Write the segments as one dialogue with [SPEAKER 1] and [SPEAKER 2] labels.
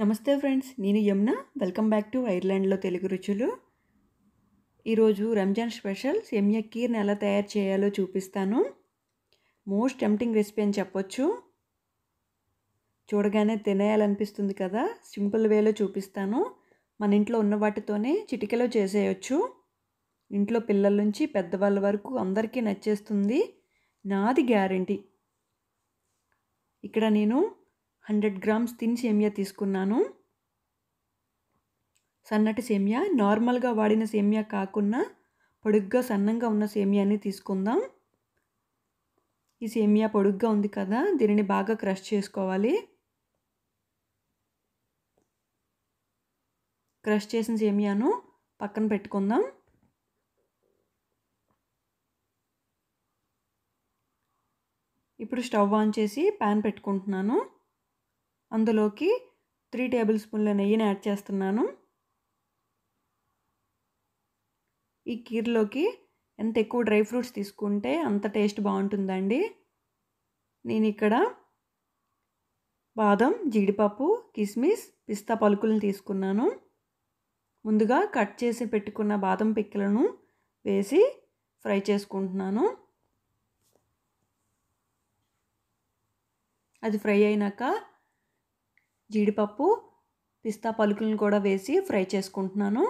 [SPEAKER 1] నమస్తే ఫ్రెండ్స్ నేను Yamuna welcome back to ఐర్లాండ్లో తెలుగు రుచులు ఈరోజు రంజాన్ స్పెషల్ సెమ్య కీర్ని ఎలా తయారు చేయాలో చూపిస్తాను మోస్ట్ టెంప్టింగ్ రెసిపీ అని చెప్పొచ్చు చూడగానే తినేయాలనిపిస్తుంది కదా సింపుల్ వేలో చూపిస్తాను మన ఇంట్లో ఉన్న వాటితోనే చిటికలో చేసేయచ్చు ఇంట్లో పిల్లల నుంచి పెద్దవాళ్ళ వరకు అందరికీ నచ్చేస్తుంది నాది గ్యారంటీ ఇక్కడ నేను హండ్రెడ్ గ్రామ్స్ తిన్ సేమియా తీసుకున్నాను సన్నటి సేమియా నార్మల్గా వాడిన సేమియా కాకుండా పొడుగ్గా సన్నంగా ఉన్న సేమియాని తీసుకుందాం ఈ సేమియా పొడుగ్గా ఉంది కదా దీనిని బాగా క్రష్ చేసుకోవాలి క్రష్ చేసిన సేమియాను పక్కన పెట్టుకుందాం ఇప్పుడు స్టవ్ ఆన్ చేసి ప్యాన్ పెట్టుకుంటున్నాను అందులోకి త్రీ టేబుల్ స్పూన్ల నెయ్యిని యాడ్ చేస్తున్నాను ఈ కీర్లోకి ఎంత ఎక్కువ డ్రై ఫ్రూట్స్ తీసుకుంటే అంత టేస్ట్ బాగుంటుందండి నేను ఇక్కడ బాదం జీడిపప్పు కిస్మిస్ పిస్తా పలుకులను తీసుకున్నాను ముందుగా కట్ చేసి పెట్టుకున్న బాదం పిక్కలను వేసి ఫ్రై చేసుకుంటున్నాను అది ఫ్రై అయినాక జీడిపప్పు పిస్తా పలుకులను కూడా వేసి ఫ్రై చేసుకుంటున్నాను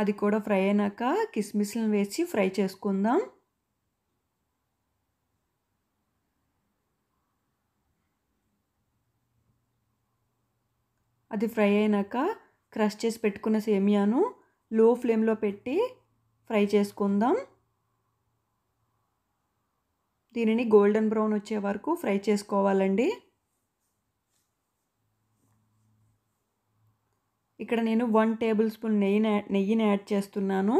[SPEAKER 1] అది కూడా ఫ్రై అయినాక కిస్మిస్లను వేసి ఫ్రై చేసుకుందాం అది ఫ్రై అయినాక క్రష్ చేసి పెట్టుకున్న సేమియాను లో ఫ్లేమ్లో పెట్టి ఫ్రై చేసుకుందాం దీనిని గోల్డెన్ బ్రౌన్ వచ్చే వరకు ఫ్రై చేసుకోవాలండి ఇక్కడ నేను వన్ టేబుల్ స్పూన్ నెయ్యి నెయ్యిని యాడ్ చేస్తున్నాను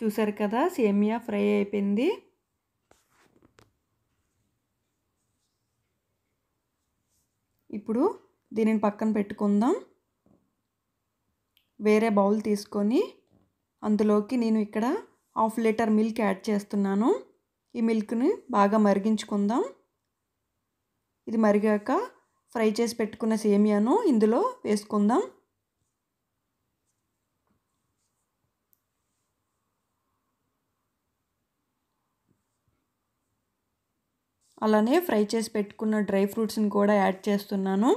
[SPEAKER 1] చూసారు కదా సేమియా ఫ్రై అయిపోయింది ఇప్పుడు దీనిని పక్కన పెట్టుకుందాం వేరే బౌల్ తీసుకొని అందులోకి నేను ఇక్కడ హాఫ్ లీటర్ మిల్క్ యాడ్ చేస్తున్నాను ఈ మిల్క్ని బాగా మరిగించుకుందాం ఇది మరిగాక ఫ్రై చేసి పెట్టుకున్న సేమియాను ఇందులో వేసుకుందాం అలానే ఫ్రై చేసి పెట్టుకున్న డ్రై ఫ్రూట్స్ని కూడా యాడ్ చేస్తున్నాను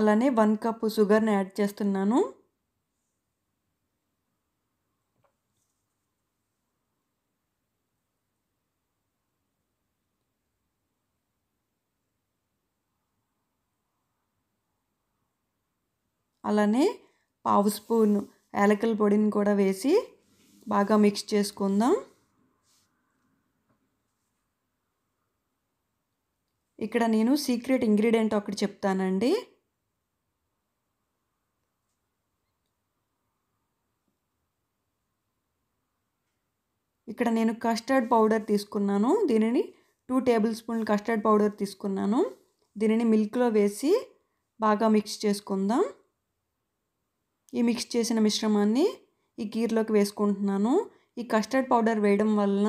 [SPEAKER 1] అలానే వన్ కప్ షుగర్ని యాడ్ చేస్తున్నాను అలానే పావు స్పూన్ యాలకల పొడిని కూడా వేసి బాగా మిక్స్ చేసుకుందాం ఇక్కడ నేను సీక్రెట్ ఇంగ్రీడియంట్ ఒకటి చెప్తానండి ఇక్కడ నేను కస్టర్డ్ పౌడర్ తీసుకున్నాను దీనిని టూ టేబుల్ స్పూన్లు కస్టర్డ్ పౌడర్ తీసుకున్నాను దీనిని మిల్క్లో వేసి బాగా మిక్స్ చేసుకుందాం ఈ మిక్స్ చేసిన మిశ్రమాన్ని ఈ కీర్లోకి వేసుకుంటున్నాను ఈ కస్టర్డ్ పౌడర్ వేయడం వలన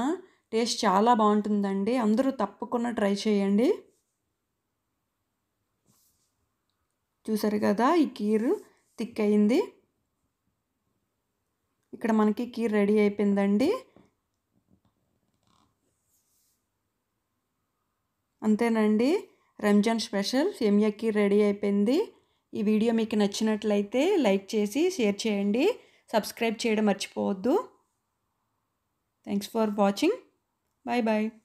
[SPEAKER 1] టేస్ట్ చాలా బాగుంటుందండి అందరూ తప్పకుండా ట్రై చేయండి చూసారు కదా ఈ కీరు థిక్ అయింది ఇక్కడ మనకి కీర్ రెడీ అయిపోయిందండి అంతేనండి రంజాన్ స్పెషల్ సేమియా కీర్ రెడీ అయిపోయింది ఈ వీడియో మీకు నచ్చినట్లయితే లైక్ చేసి షేర్ చేయండి సబ్స్క్రైబ్ చేయడం మర్చిపోవద్దు thanks for watching bye bye